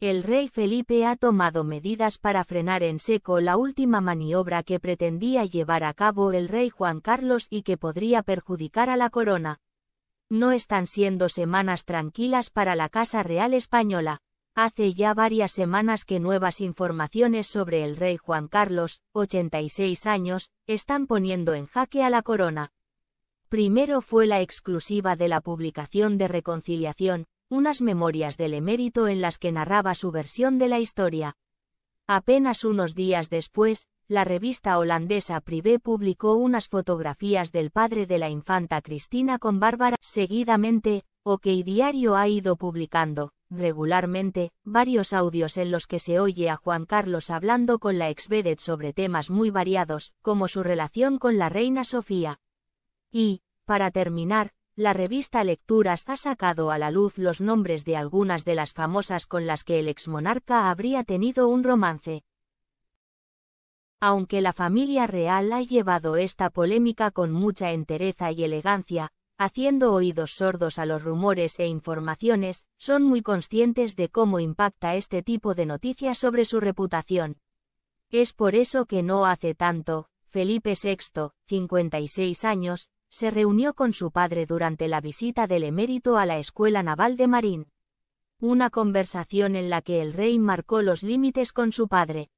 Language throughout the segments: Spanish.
El rey Felipe ha tomado medidas para frenar en seco la última maniobra que pretendía llevar a cabo el rey Juan Carlos y que podría perjudicar a la corona. No están siendo semanas tranquilas para la Casa Real Española. Hace ya varias semanas que nuevas informaciones sobre el rey Juan Carlos, 86 años, están poniendo en jaque a la corona. Primero fue la exclusiva de la publicación de Reconciliación, unas memorias del emérito en las que narraba su versión de la historia. Apenas unos días después, la revista holandesa Privé publicó unas fotografías del padre de la infanta Cristina con Bárbara. Seguidamente, OK Diario ha ido publicando, regularmente, varios audios en los que se oye a Juan Carlos hablando con la ex sobre temas muy variados, como su relación con la reina Sofía. Y, para terminar, la revista Lecturas ha sacado a la luz los nombres de algunas de las famosas con las que el exmonarca habría tenido un romance. Aunque la familia real ha llevado esta polémica con mucha entereza y elegancia, haciendo oídos sordos a los rumores e informaciones, son muy conscientes de cómo impacta este tipo de noticias sobre su reputación. Es por eso que no hace tanto, Felipe VI, 56 años, se reunió con su padre durante la visita del emérito a la Escuela Naval de Marín. Una conversación en la que el rey marcó los límites con su padre.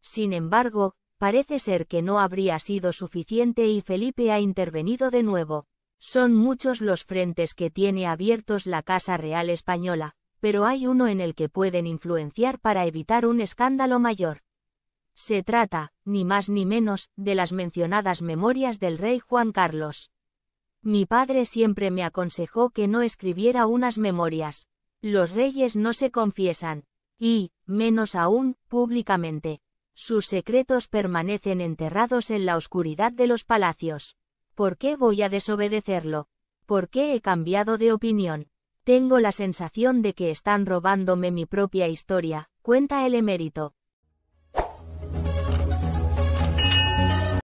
Sin embargo, parece ser que no habría sido suficiente y Felipe ha intervenido de nuevo. Son muchos los frentes que tiene abiertos la Casa Real Española, pero hay uno en el que pueden influenciar para evitar un escándalo mayor. Se trata, ni más ni menos, de las mencionadas memorias del rey Juan Carlos. Mi padre siempre me aconsejó que no escribiera unas memorias. Los reyes no se confiesan, y, menos aún, públicamente. Sus secretos permanecen enterrados en la oscuridad de los palacios. ¿Por qué voy a desobedecerlo? ¿Por qué he cambiado de opinión? Tengo la sensación de que están robándome mi propia historia, cuenta el emérito.